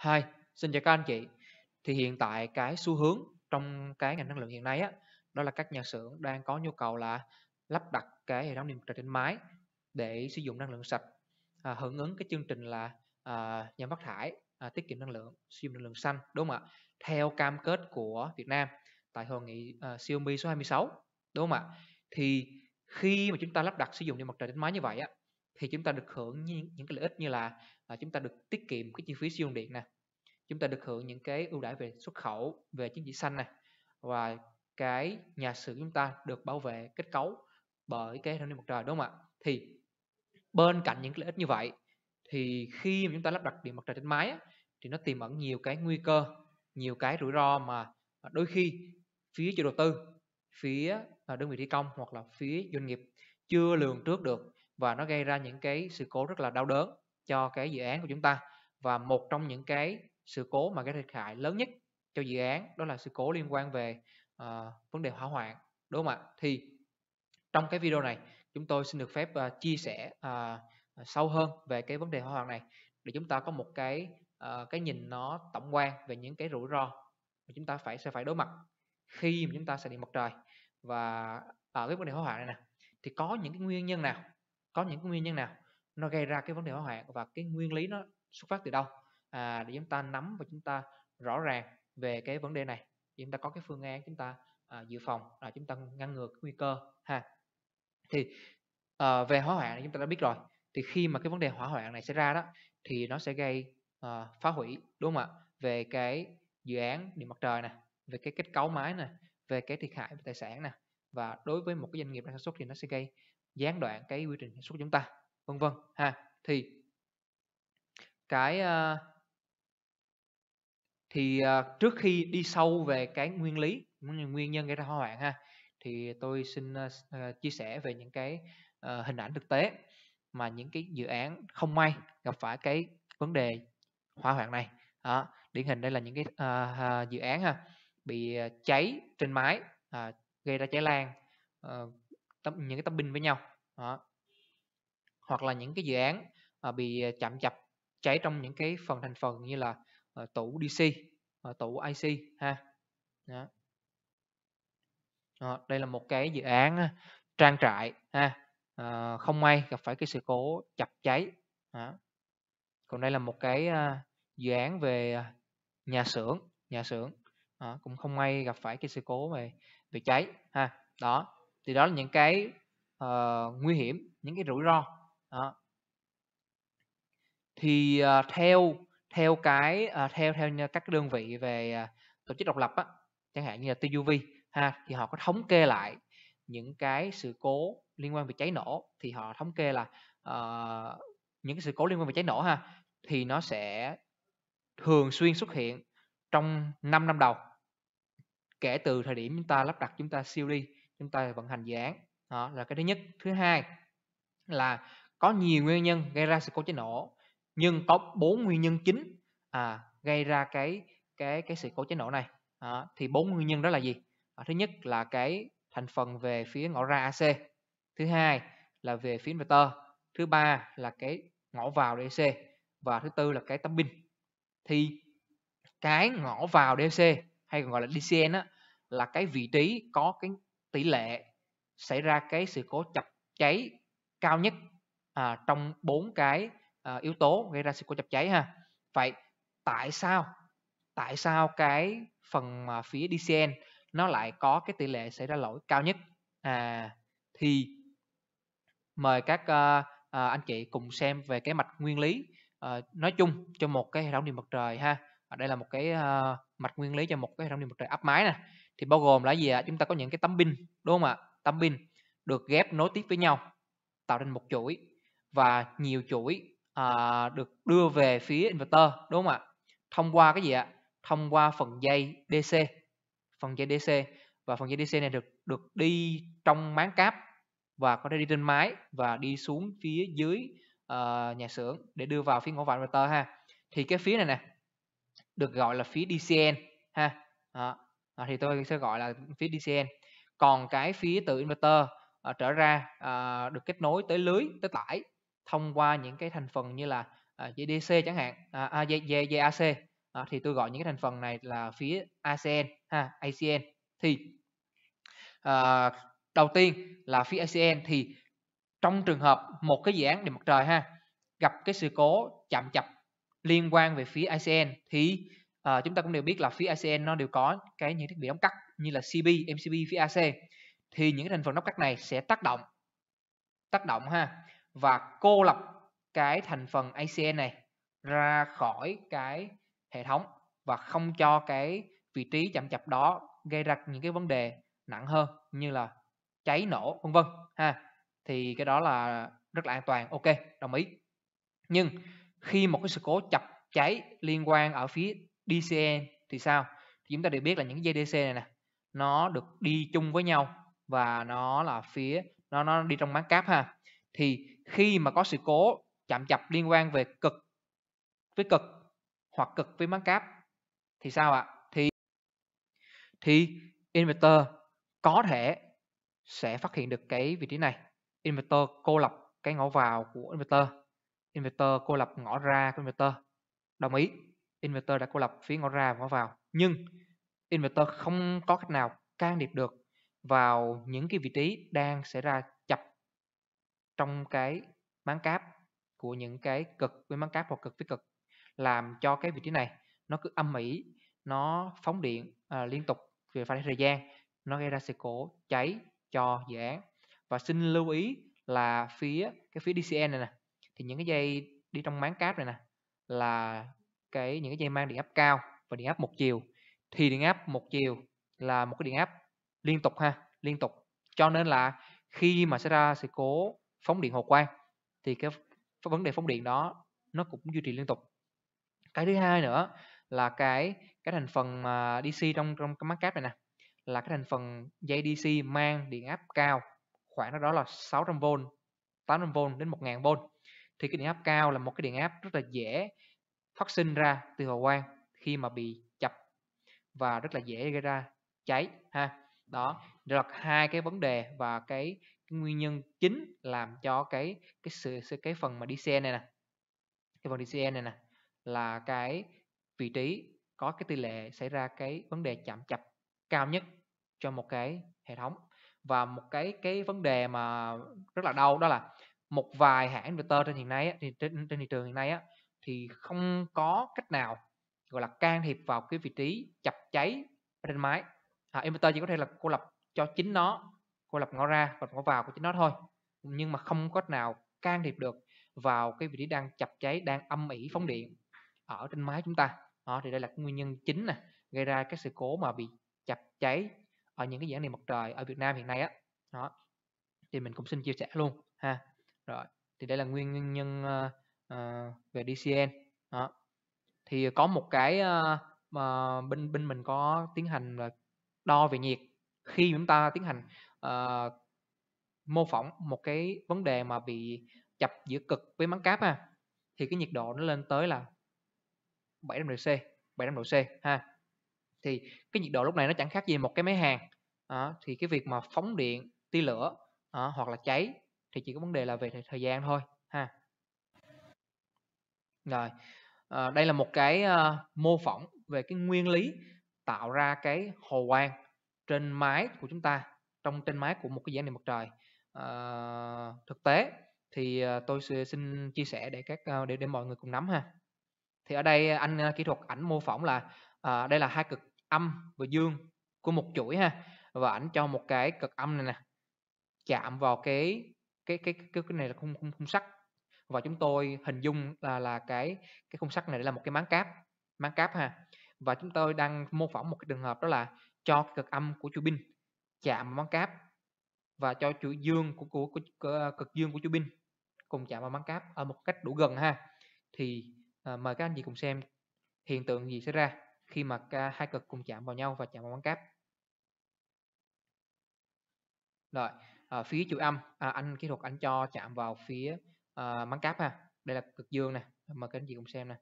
hai, xin chào các anh chị. Thì hiện tại cái xu hướng trong cái ngành năng lượng hiện nay á, đó là các nhà xưởng đang có nhu cầu là lắp đặt cái hệ thống điện mặt trời trên mái để sử dụng năng lượng sạch, à, hưởng ứng cái chương trình là à, giảm phát thải, à, tiết kiệm năng lượng, sử dụng năng lượng xanh, đúng không ạ? Theo cam kết của Việt Nam tại hội nghị à, COP số 26, đúng không ạ? Thì khi mà chúng ta lắp đặt sử dụng điện mặt trời trên mái như vậy á, thì chúng ta được hưởng những, những cái lợi ích như là à, chúng ta được tiết kiệm cái chi phí sử dụng điện nè chúng ta được hưởng những cái ưu đãi về xuất khẩu về chứng chỉ xanh này và cái nhà xưởng chúng ta được bảo vệ kết cấu bởi cái năng lượng mặt trời đúng không ạ thì bên cạnh những cái lợi ích như vậy thì khi mà chúng ta lắp đặt điện mặt trời trên mái thì nó tiềm ẩn nhiều cái nguy cơ nhiều cái rủi ro mà à, đôi khi phía chủ đầu tư phía à, đơn vị thi công hoặc là phía doanh nghiệp chưa lường trước được và nó gây ra những cái sự cố rất là đau đớn cho cái dự án của chúng ta và một trong những cái sự cố mà gây thiệt hại lớn nhất cho dự án đó là sự cố liên quan về uh, vấn đề hỏa hoạn đúng không ạ thì trong cái video này chúng tôi xin được phép uh, chia sẻ uh, sâu hơn về cái vấn đề hỏa hoạn này để chúng ta có một cái uh, cái nhìn nó tổng quan về những cái rủi ro mà chúng ta phải sẽ phải đối mặt khi mà chúng ta sẽ điện mặt trời và ở cái vấn đề hỏa hoạn này nè thì có những cái nguyên nhân nào có những nguyên nhân nào nó gây ra cái vấn đề hỏa hoạn và cái nguyên lý nó xuất phát từ đâu à, để chúng ta nắm và chúng ta rõ ràng về cái vấn đề này thì chúng ta có cái phương án chúng ta à, dự phòng là chúng ta ngăn ngừa cái nguy cơ ha thì à, về hỏa hoạn chúng ta đã biết rồi thì khi mà cái vấn đề hỏa hoạn này xảy ra đó thì nó sẽ gây à, phá hủy đúng không ạ về cái dự án điện mặt trời nè về cái kết cấu mái nè về cái thiệt hại về tài sản nè và đối với một cái doanh nghiệp đang sản xuất thì nó sẽ gây gián đoạn cái quy trình sản xuất chúng ta vân vân ha thì cái uh, thì uh, trước khi đi sâu về cái nguyên lý nguyên nhân gây ra hỏa hoạn ha thì tôi xin uh, chia sẻ về những cái uh, hình ảnh thực tế mà những cái dự án không may gặp phải cái vấn đề hỏa hoạn này đó, điển hình đây là những cái uh, uh, dự án ha à, bị cháy trên mái uh, gây ra cháy lan uh, tấm, những cái tấm pin với nhau đó. Hoặc là những cái dự án à, bị à, chạm chập cháy trong những cái phần thành phần như là à, tủ DC, à, ờ, tủ IC ha. Đó. Đó, ờ, đây là một cái dự án trang trại ha. À, không may gặp phải cái sự cố chập cháy. Đó. Còn đây là một cái à, dự án về à, nhà xưởng, nhà xưởng à, cũng không may gặp phải cái sự cố về về cháy ha. Đó. Thì đó là những cái uh, nguy hiểm những cái rủi ro đó. thì uh, theo theo cái uh, theo theo các đơn vị về uh, tổ chức độc lập á, chẳng hạn như là TUV ha thì họ có thống kê lại những cái sự cố liên quan về cháy nổ thì họ thống kê là uh, những cái sự cố liên quan về cháy nổ ha thì nó sẽ thường xuyên xuất hiện trong 5 năm đầu kể từ thời điểm chúng ta lắp đặt chúng ta siêu đi chúng ta vận hành dự án đó là cái thứ nhất thứ hai là có nhiều nguyên nhân gây ra sự cố cháy nổ nhưng có bốn nguyên nhân chính à, gây ra cái cái cái sự cố cháy nổ này à, thì bốn nguyên nhân đó là gì à, thứ nhất là cái thành phần về phía ngõ ra AC thứ hai là về phía inverter thứ ba là cái ngõ vào DC e và thứ tư là cái tấm pin thì cái ngõ vào DC e hay còn gọi là DCN á, là cái vị trí có cái tỷ lệ xảy ra cái sự cố chập cháy cao nhất à, trong bốn cái à, yếu tố gây ra sự cố chập cháy ha vậy tại sao tại sao cái phần mà phía DCN nó lại có cái tỷ lệ xảy ra lỗi cao nhất à thì mời các à, à, anh chị cùng xem về cái mạch nguyên lý à, nói chung cho một cái hệ thống điện mặt trời ha ở à, đây là một cái à, mạch nguyên lý cho một cái hệ thống điện mặt trời áp mái nè thì bao gồm là gì ạ chúng ta có những cái tấm pin đúng không ạ tấm pin được ghép nối tiếp với nhau tạo thành một chuỗi và nhiều chuỗi à, được đưa về phía inverter đúng không ạ? Thông qua cái gì ạ? Thông qua phần dây DC, phần dây DC và phần dây DC này được được đi trong máng cáp và có thể đi trên máy và đi xuống phía dưới uh, nhà xưởng để đưa vào phía ngõ vào inverter ha. Thì cái phía này nè được gọi là phía DCN ha. Đó. À, thì tôi sẽ gọi là phía DCN còn cái phía từ inverter uh, trở ra uh, được kết nối tới lưới tới tải thông qua những cái thành phần như là uh, à, JDC chẳng hạn uh, à, JAC uh, thì tôi gọi những cái thành phần này là phía ACN ha ACN thì uh, đầu tiên là phía ACN thì trong trường hợp một cái dự án điện mặt trời ha gặp cái sự cố chạm chập liên quan về phía ACN thì à, chúng ta cũng đều biết là phía ACN nó đều có cái những thiết bị đóng cắt như là CB, MCB, phía AC thì những cái thành phần đóng cắt này sẽ tác động tác động ha và cô lập cái thành phần ACN này ra khỏi cái hệ thống và không cho cái vị trí chạm chập đó gây ra những cái vấn đề nặng hơn như là cháy nổ vân vân ha thì cái đó là rất là an toàn ok đồng ý nhưng khi một cái sự cố chập cháy liên quan ở phía DCE thì sao? Thì chúng ta đều biết là những dây DC này nè, nó được đi chung với nhau và nó là phía nó nó đi trong máng cáp ha. Thì khi mà có sự cố chạm chập liên quan về cực với cực hoặc cực với máng cáp thì sao ạ? Thì thì inverter có thể sẽ phát hiện được cái vị trí này. Inverter cô lập cái ngõ vào của inverter. Inverter cô lập ngõ ra của inverter. Đồng ý inverter đã cô lập phía ngõ ra và ngõ vào nhưng inverter không có cách nào can thiệp được vào những cái vị trí đang xảy ra chập trong cái bán cáp của những cái cực với bán cáp hoặc cực với cực làm cho cái vị trí này nó cứ âm ỉ nó phóng điện à, liên tục về phải thời gian nó gây ra sự cố cháy cho dự án và xin lưu ý là phía cái phía DCN này nè thì những cái dây đi trong máng cáp này nè là cái những cái dây mang điện áp cao và điện áp một chiều thì điện áp một chiều là một cái điện áp liên tục ha liên tục cho nên là khi mà xảy ra sự cố phóng điện hồ quang thì cái vấn đề phóng điện đó nó cũng duy trì liên tục cái thứ hai nữa là cái cái thành phần mà DC trong trong cái mắc cáp này nè là cái thành phần dây DC mang điện áp cao khoảng đó, đó là 600V 800V đến 1000V thì cái điện áp cao là một cái điện áp rất là dễ phát sinh ra từ hồ quang khi mà bị chập và rất là dễ gây ra cháy ha đó là hai cái vấn đề và cái, cái nguyên nhân chính làm cho cái cái sự cái phần mà đi DCN này nè cái phần đi DCN này nè là cái vị trí có cái tỷ lệ xảy ra cái vấn đề chạm chập cao nhất cho một cái hệ thống và một cái cái vấn đề mà rất là đau đó là một vài hãng router trên hiện nay trên trên thị trường hiện nay á thì không có cách nào gọi là can thiệp vào cái vị trí chập cháy trên máy à, inverter chỉ có thể là cô lập cho chính nó cô lập ngõ ra và ngõ vào của chính nó thôi nhưng mà không có cách nào can thiệp được vào cái vị trí đang chập cháy đang âm ỉ phóng điện ở trên máy chúng ta đó, thì đây là nguyên nhân chính nè gây ra các sự cố mà bị chập cháy ở những cái dạng điện mặt trời ở Việt Nam hiện nay á đó thì mình cũng xin chia sẻ luôn ha rồi thì đây là nguyên nhân uh, uh, về DCN đó. thì có một cái uh, mà bên bên mình có tiến hành là đo về nhiệt khi chúng ta tiến hành uh, mô phỏng một cái vấn đề mà bị chập giữa cực với mắng cáp ha thì cái nhiệt độ nó lên tới là 700 độ C 700 độ C ha thì cái nhiệt độ lúc này nó chẳng khác gì một cái máy hàng à, thì cái việc mà phóng điện tia lửa à, hoặc là cháy thì chỉ có vấn đề là về thời gian thôi ha rồi. À, đây là một cái à, mô phỏng về cái nguyên lý tạo ra cái hồ quang trên mái của chúng ta trong trên mái của một cái dạng điện mặt trời à, thực tế thì à, tôi xin chia sẻ để các để để mọi người cùng nắm ha. Thì ở đây anh kỹ thuật ảnh mô phỏng là à, đây là hai cực âm và dương của một chuỗi ha và ảnh cho một cái cực âm này nè chạm vào cái cái cái cái cái này là khung khung khung sắt và chúng tôi hình dung là là cái cái khung sắt này là một cái máng cáp máng cáp ha và chúng tôi đang mô phỏng một cái trường hợp đó là cho cực âm của chu bin chạm vào máng cáp và cho chuỗi dương của, của, của, của ờ, cực dương của chu bin cùng chạm vào máng cáp ở một cách đủ gần ha thì à, mời các anh chị cùng xem hiện tượng gì xảy ra khi mà à, hai cực cùng chạm vào nhau và chạm vào máng cáp rồi à, phía chữ âm à, anh kỹ thuật anh cho chạm vào phía uh, ờ, mắng cáp ha đây là cực dương nè mời các anh chị cùng xem nè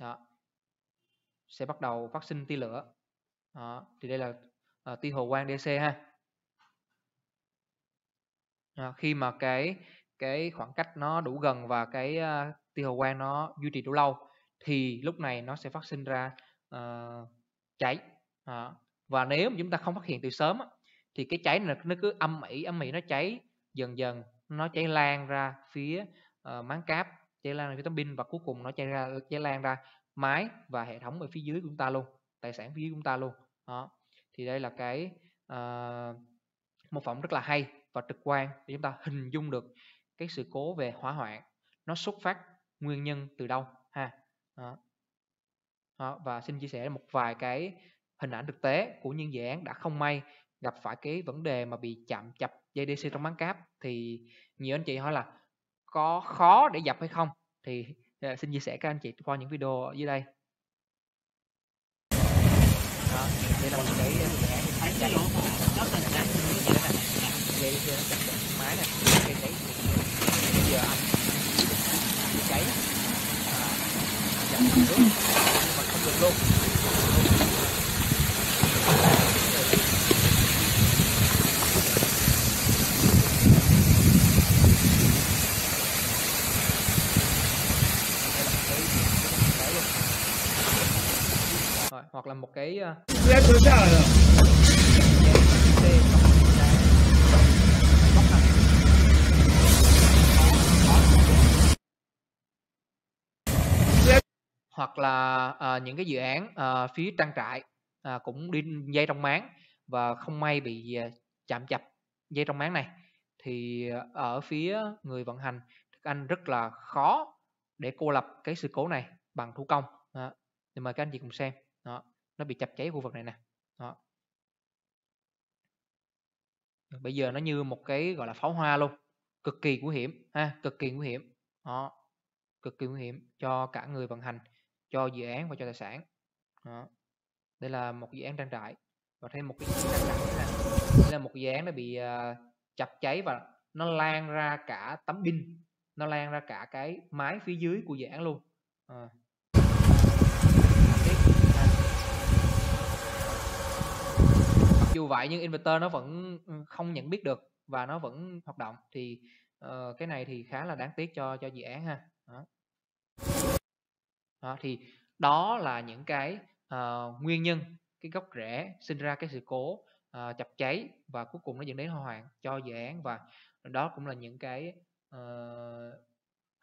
đó sẽ bắt đầu phát sinh tia lửa đó. thì đây là uh, tia hồ quang DC ha đó. Ờ, khi mà cái cái khoảng cách nó đủ gần và cái uh, tia hồ quang nó duy trì đủ lâu thì lúc này nó sẽ phát sinh ra uh, cháy đó. và nếu mà chúng ta không phát hiện từ sớm thì cái cháy này nó cứ âm ỉ âm ỉ nó cháy dần dần nó cháy lan ra phía uh, máng cáp cháy lan ra phía tấm pin và cuối cùng nó cháy ra cháy lan ra máy và hệ thống ở phía dưới của chúng ta luôn tài sản phía dưới của chúng ta luôn đó thì đây là cái uh, mô phỏng rất là hay và trực quan để chúng ta hình dung được cái sự cố về hỏa hoạn nó xuất phát nguyên nhân từ đâu ha đó. Đó, và xin chia sẻ một vài cái hình ảnh thực tế của những dự án đã không may gặp phải cái vấn đề mà bị chạm chập dây DC trong bán cáp thì nhiều anh chị hỏi là có khó để dập hay không thì ờ, xin chia sẻ các anh chị qua những video ở dưới đây đó, đây là một cái máy chạy dây DC nó chặt máy này cái đấy bây giờ anh cháy à, ừ. nước mà không được luôn hoặc là một cái ờ, hoặc là à, những cái dự án à, phía trang trại à, cũng đi dây trong máng và không may bị à, chạm chập dây trong máng này thì ở phía người vận hành Đức Anh rất là khó để cô lập cái sự cố này bằng thủ công. Đó. Nhưng mời các anh chị cùng xem đó nó bị chập cháy khu vực này nè đó bây giờ nó như một cái gọi là pháo hoa luôn cực kỳ nguy hiểm ha cực kỳ nguy hiểm đó cực kỳ nguy hiểm cho cả người vận hành cho dự án và cho tài sản đó. đây là một dự án trang trại và thêm một cái dự án trang trại nữa đây là một dự án nó bị uh, chập cháy và nó lan ra cả tấm pin nó lan ra cả cái mái phía dưới của dự án luôn à. dù vậy nhưng inverter nó vẫn ừ, không nhận biết được và nó vẫn hoạt động thì uh, cái này thì khá là đáng tiếc cho cho dự án ha đó. Đó, thì đó là những cái uh, nguyên nhân cái gốc rễ sinh ra cái sự cố uh, chập cháy và cuối cùng nó dẫn đến hỏa hoạn cho dự án và đó cũng là những cái uh,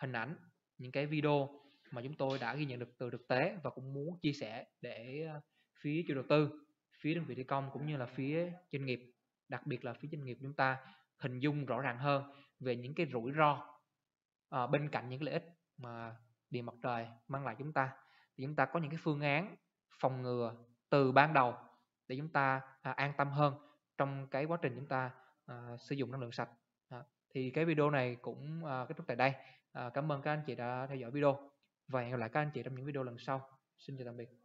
hình ảnh những cái video mà chúng tôi đã ghi nhận được từ thực tế và cũng muốn chia sẻ để phía chủ đầu tư phía đơn vị thi công cũng như là phía doanh nghiệp đặc biệt là phía doanh nghiệp chúng ta hình dung rõ ràng hơn về những cái rủi ro à, bên cạnh những cái lợi ích mà điện mặt trời mang lại chúng ta thì chúng ta có những cái phương án phòng ngừa từ ban đầu để chúng ta à, an tâm hơn trong cái quá trình chúng ta à, sử dụng năng lượng sạch à, thì cái video này cũng à, kết thúc tại đây à, cảm ơn các anh chị đã theo dõi video và hẹn gặp lại các anh chị trong những video lần sau xin chào tạm biệt